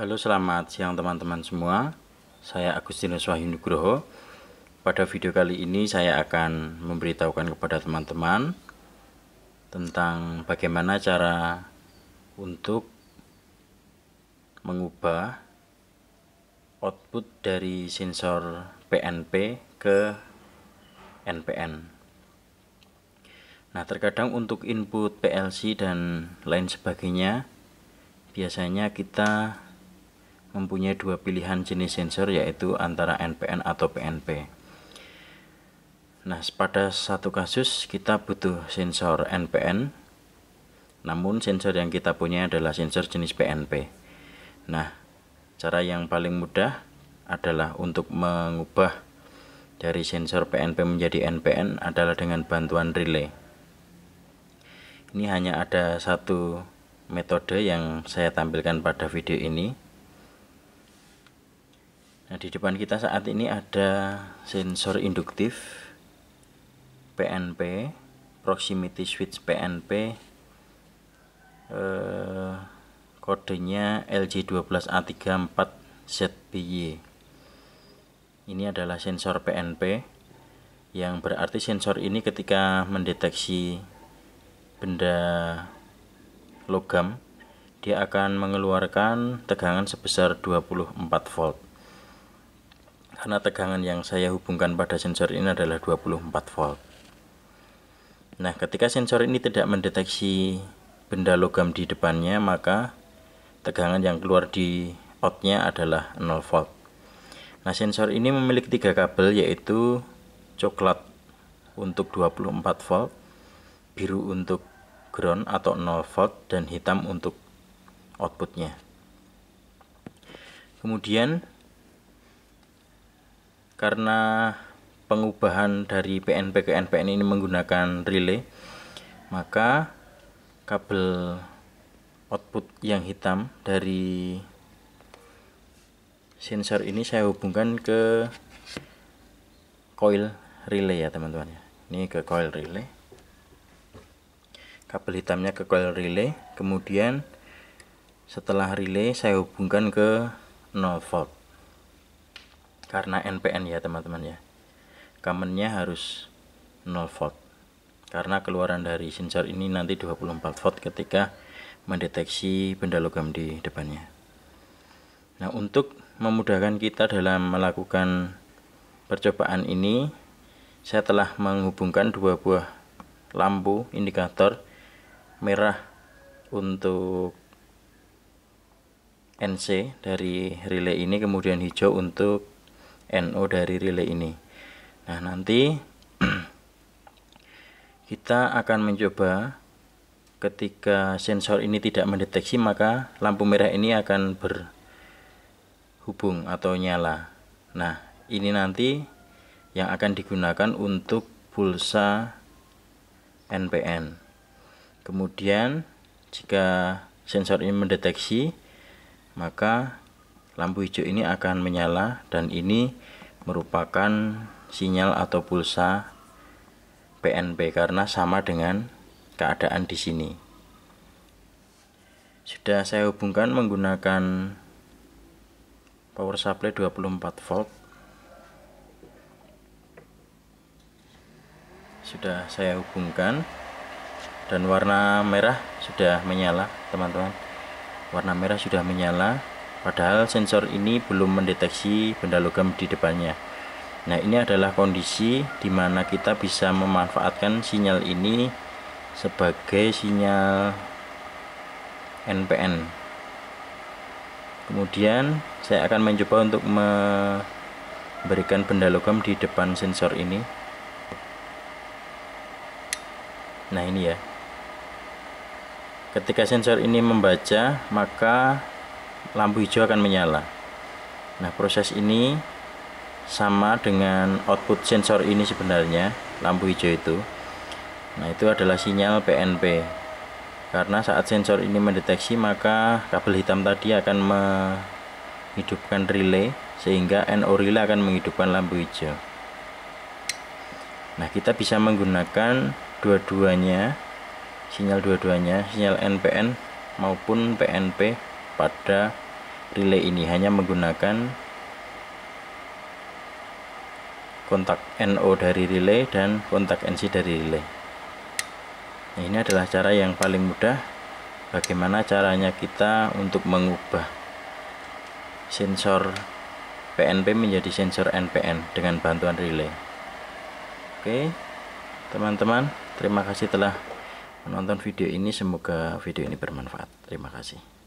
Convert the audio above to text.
Halo selamat siang teman-teman semua Saya Agustinus Wahyunugroho Pada video kali ini saya akan memberitahukan kepada teman-teman Tentang bagaimana cara untuk mengubah output dari sensor PNP ke NPN Nah terkadang untuk input PLC dan lain sebagainya Biasanya kita mempunyai dua pilihan jenis sensor yaitu antara NPN atau PNP. Nah, pada satu kasus kita butuh sensor NPN, namun sensor yang kita punya adalah sensor jenis PNP. Nah, cara yang paling mudah adalah untuk mengubah dari sensor PNP menjadi NPN adalah dengan bantuan relay. Ini hanya ada satu metode yang saya tampilkan pada video ini Nah, di depan kita saat ini ada sensor induktif PNP, proximity switch PNP, eh, kodenya lg 12 a 34 ZBY. Ini adalah sensor PNP yang berarti sensor ini ketika mendeteksi benda logam dia akan mengeluarkan tegangan sebesar 24 volt karena tegangan yang saya hubungkan pada sensor ini adalah 24 volt nah ketika sensor ini tidak mendeteksi benda logam di depannya maka tegangan yang keluar di outnya adalah 0 volt nah sensor ini memiliki tiga kabel yaitu coklat untuk 24 volt biru untuk ground atau 0 volt dan hitam untuk outputnya kemudian karena pengubahan dari PNP ke NPN ini menggunakan relay maka kabel output yang hitam dari sensor ini saya hubungkan ke coil relay ya teman-teman ya. ini ke coil relay kabel hitamnya ke coil relay kemudian setelah relay saya hubungkan ke 0 volt karena NPN ya teman-teman ya commonnya harus 0 volt karena keluaran dari sensor ini nanti 24 volt ketika mendeteksi benda logam di depannya nah untuk memudahkan kita dalam melakukan percobaan ini saya telah menghubungkan dua buah lampu indikator merah untuk NC dari relay ini kemudian hijau untuk NO dari relay ini nah nanti kita akan mencoba ketika sensor ini tidak mendeteksi maka lampu merah ini akan berhubung atau nyala nah ini nanti yang akan digunakan untuk pulsa NPN kemudian jika sensor ini mendeteksi maka lampu hijau ini akan menyala dan ini merupakan sinyal atau pulsa PNP karena sama dengan keadaan di sini sudah saya hubungkan menggunakan power supply 24 volt sudah saya hubungkan dan warna merah sudah menyala teman-teman warna merah sudah menyala Padahal sensor ini belum mendeteksi benda logam di depannya. Nah, ini adalah kondisi di mana kita bisa memanfaatkan sinyal ini sebagai sinyal NPN. Kemudian, saya akan mencoba untuk memberikan benda logam di depan sensor ini. Nah, ini ya. Ketika sensor ini membaca, maka lampu hijau akan menyala nah proses ini sama dengan output sensor ini sebenarnya lampu hijau itu nah itu adalah sinyal PNP karena saat sensor ini mendeteksi maka kabel hitam tadi akan menghidupkan relay sehingga NO relay akan menghidupkan lampu hijau nah kita bisa menggunakan dua-duanya sinyal dua-duanya sinyal NPN maupun PNP pada relay ini hanya menggunakan kontak NO dari relay dan kontak NC dari relay nah, ini adalah cara yang paling mudah bagaimana caranya kita untuk mengubah sensor PNP menjadi sensor NPN dengan bantuan relay oke teman-teman terima kasih telah menonton video ini semoga video ini bermanfaat terima kasih